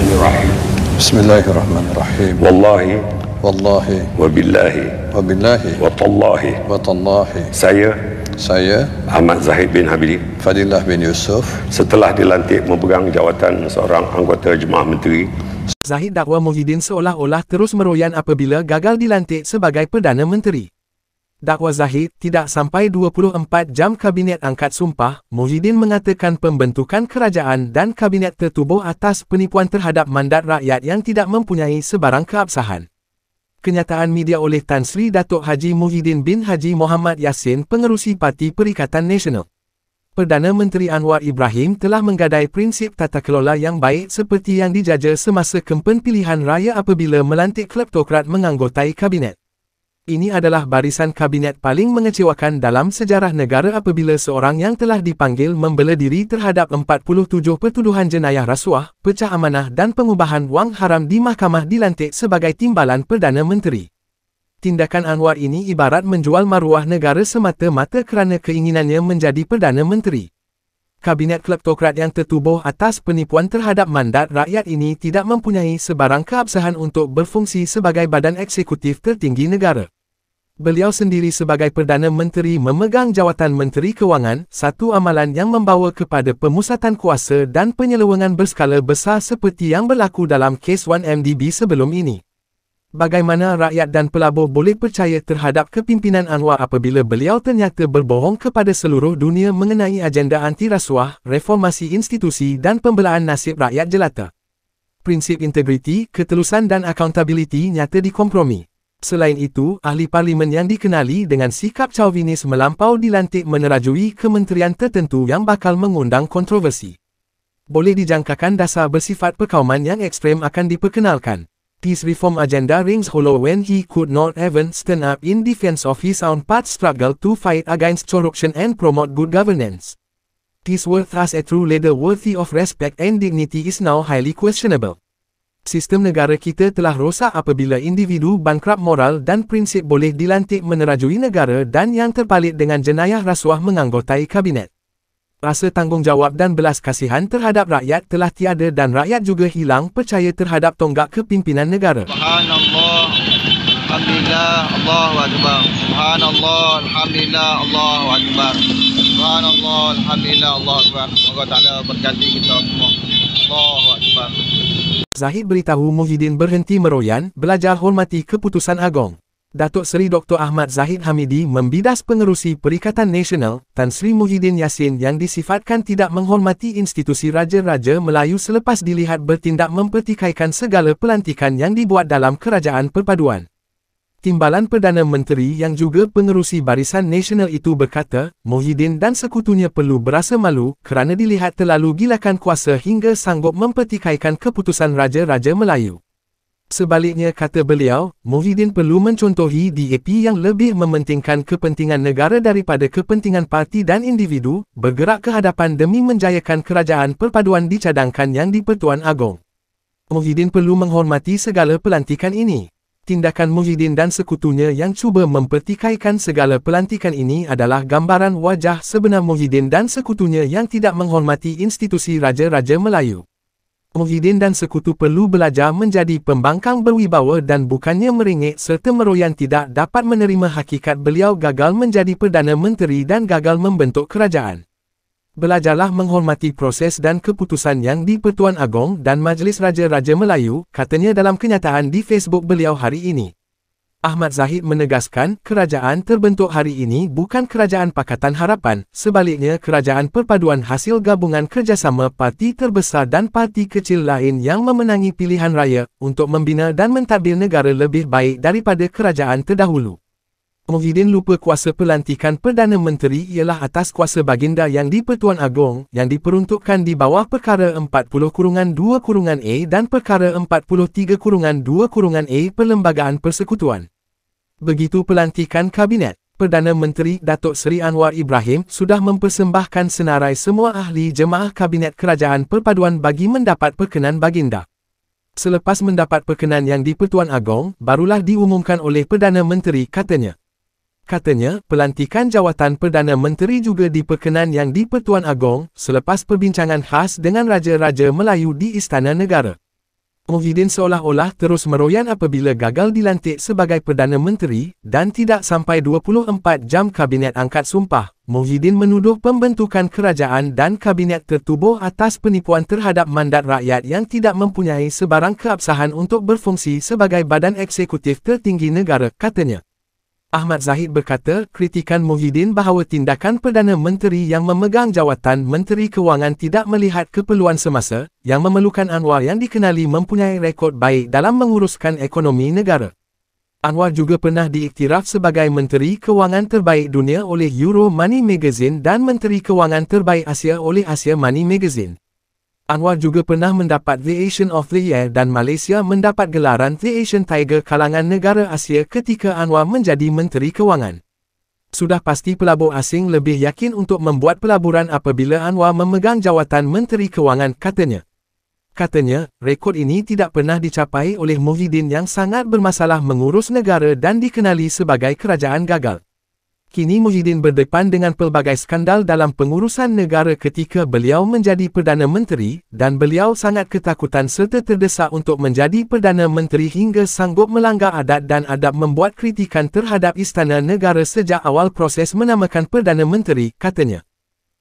Bismillahirrahmanirrahim. الرحيم wallahi, الله الرحمن الرحيم والله والله وبالله وبالله وتالله وتالله saya saya Ahmad Zahid bin Habili Fadilah bin Yusuf setelah dilantik memegang jawatan seorang anggota jemaah menteri Zahid dakwa Muhyiddin seolah-olah terus meroyan apabila gagal dilantik sebagai Perdana Menteri dakwa Zahid tidak sampai 24 jam kabinet angkat sumpah, Muhyiddin mengatakan pembentukan kerajaan dan kabinet tertubuh atas penipuan terhadap mandat rakyat yang tidak mempunyai sebarang keabsahan. Kenyataan media oleh Tan Sri Datuk Haji Muhyiddin bin Haji Muhammad Yassin pengerusi Parti Perikatan Nasional. Perdana Menteri Anwar Ibrahim telah menggadai prinsip tata kelola yang baik seperti yang dijaja semasa kempen pilihan raya apabila melantik kleptokrat menganggotai kabinet ini adalah barisan kabinet paling mengecewakan dalam sejarah negara apabila seorang yang telah dipanggil membela diri terhadap 47 pertuduhan jenayah rasuah, pecah amanah dan pengubahan wang haram di mahkamah dilantik sebagai timbalan Perdana Menteri. Tindakan Anwar ini ibarat menjual maruah negara semata-mata kerana keinginannya menjadi Perdana Menteri. Kabinet kleptokrat yang tertubuh atas penipuan terhadap mandat rakyat ini tidak mempunyai sebarang keabsahan untuk berfungsi sebagai badan eksekutif tertinggi negara. Beliau sendiri sebagai Perdana Menteri memegang jawatan Menteri Kewangan, satu amalan yang membawa kepada pemusatan kuasa dan penyelewengan berskala besar seperti yang berlaku dalam kes 1MDB sebelum ini. Bagaimana rakyat dan pelabur boleh percaya terhadap kepimpinan Anwar apabila beliau ternyata berbohong kepada seluruh dunia mengenai agenda anti rasuah, reformasi institusi dan pembelaan nasib rakyat jelata. Prinsip integriti, ketelusan dan accountability nyata dikompromi. Selain itu, ahli parlimen yang dikenali dengan sikap chauvinis melampau dilantik menerajui kementerian tertentu yang bakal mengundang kontroversi. Boleh dijangkakan dasar bersifat perkauman yang ekstrem akan diperkenalkan. This reform agenda rings hollow when he could not even stand up in defense of his own part struggle to fight against corruption and promote good governance. This worth as a true leader worthy of respect and dignity is now highly questionable. Sistem negara kita telah rosak apabila individu bankrap moral dan prinsip boleh dilantik menerajui negara dan yang terpalit dengan jenayah rasuah menganggotai kabinet. Rasa tanggungjawab dan belas kasihan terhadap rakyat telah tiada dan rakyat juga hilang percaya terhadap tonggak kepimpinan negara. Subhanallah, Alhamdulillah, Allahu Akbar. Subhanallah, Alhamdulillah, Allahu Akbar. Subhanallah, Alhamdulillah, Allahu Akbar. Allah Ta'ala berganti kita semua. Allahu Akbar. Zahid beritahu Muhyiddin berhenti meroyan, belajar hormati keputusan agong. Datuk Seri Dr. Ahmad Zahid Hamidi membidas pengerusi Perikatan Nasional Tan Sri Muhyiddin Yassin yang disifatkan tidak menghormati institusi Raja-Raja Melayu selepas dilihat bertindak mempertikaikan segala pelantikan yang dibuat dalam Kerajaan Perpaduan. Timbalan Perdana Menteri yang juga pengerusi barisan nasional itu berkata, Mohidin dan sekutunya perlu berasa malu kerana dilihat terlalu gilakan kuasa hingga sanggup mempertikaikan keputusan Raja-Raja Melayu. Sebaliknya kata beliau, Mohidin perlu mencontohi DAP yang lebih mementingkan kepentingan negara daripada kepentingan parti dan individu, bergerak ke hadapan demi menjayakan kerajaan perpaduan dicadangkan yang di Pertuan Agong. Mohidin perlu menghormati segala pelantikan ini tindakan Muhyiddin dan sekutunya yang cuba mempertikaikan segala pelantikan ini adalah gambaran wajah sebenar Muhyiddin dan sekutunya yang tidak menghormati institusi Raja-Raja Melayu. Muhyiddin dan sekutu perlu belajar menjadi pembangkang berwibawa dan bukannya meringik serta meroyan tidak dapat menerima hakikat beliau gagal menjadi Perdana Menteri dan gagal membentuk kerajaan. Belajarlah menghormati proses dan keputusan yang di Pertuan Agong dan Majlis Raja-Raja Melayu, katanya dalam kenyataan di Facebook beliau hari ini. Ahmad Zahid menegaskan, kerajaan terbentuk hari ini bukan kerajaan Pakatan Harapan, sebaliknya kerajaan perpaduan hasil gabungan kerjasama parti terbesar dan parti kecil lain yang memenangi pilihan raya untuk membina dan mentadbir negara lebih baik daripada kerajaan terdahulu. Muhyiddin lupa kuasa pelantikan Perdana Menteri ialah atas kuasa baginda yang di-Pertuan Agong yang diperuntukkan di bawah Perkara 40-2-A dan Perkara 43-2-A Perlembagaan Persekutuan. Begitu pelantikan Kabinet, Perdana Menteri Datuk Seri Anwar Ibrahim sudah mempersembahkan senarai semua ahli jemaah Kabinet Kerajaan Perpaduan bagi mendapat perkenan baginda. Selepas mendapat perkenan yang di-Pertuan Agong, barulah diumumkan oleh Perdana Menteri katanya. Katanya, pelantikan jawatan Perdana Menteri juga di yang di Pertuan Agong selepas perbincangan khas dengan Raja-Raja Melayu di Istana Negara. Muhyiddin seolah-olah terus meroyan apabila gagal dilantik sebagai Perdana Menteri dan tidak sampai 24 jam Kabinet angkat sumpah. Muhyiddin menuduh pembentukan kerajaan dan Kabinet tertubuh atas penipuan terhadap mandat rakyat yang tidak mempunyai sebarang keabsahan untuk berfungsi sebagai badan eksekutif tertinggi negara, katanya. Ahmad Zahid berkata, kritikan Muhyiddin bahawa tindakan Perdana Menteri yang memegang jawatan Menteri Kewangan tidak melihat keperluan semasa, yang memerlukan Anwar yang dikenali mempunyai rekod baik dalam menguruskan ekonomi negara. Anwar juga pernah diiktiraf sebagai Menteri Kewangan Terbaik Dunia oleh Euro Money Magazine dan Menteri Kewangan Terbaik Asia oleh Asia Money Magazine. Anwar juga pernah mendapat The Asian of the Year dan Malaysia mendapat gelaran The Asian Tiger kalangan negara Asia ketika Anwar menjadi Menteri Kewangan. Sudah pasti pelabur asing lebih yakin untuk membuat pelaburan apabila Anwar memegang jawatan Menteri Kewangan katanya. Katanya, rekod ini tidak pernah dicapai oleh Muhyiddin yang sangat bermasalah mengurus negara dan dikenali sebagai kerajaan gagal kini Muhyiddin berdepan dengan pelbagai skandal dalam pengurusan negara ketika beliau menjadi Perdana Menteri dan beliau sangat ketakutan serta terdesak untuk menjadi Perdana Menteri hingga sanggup melanggar adat dan adab membuat kritikan terhadap istana negara sejak awal proses menamakan Perdana Menteri, katanya.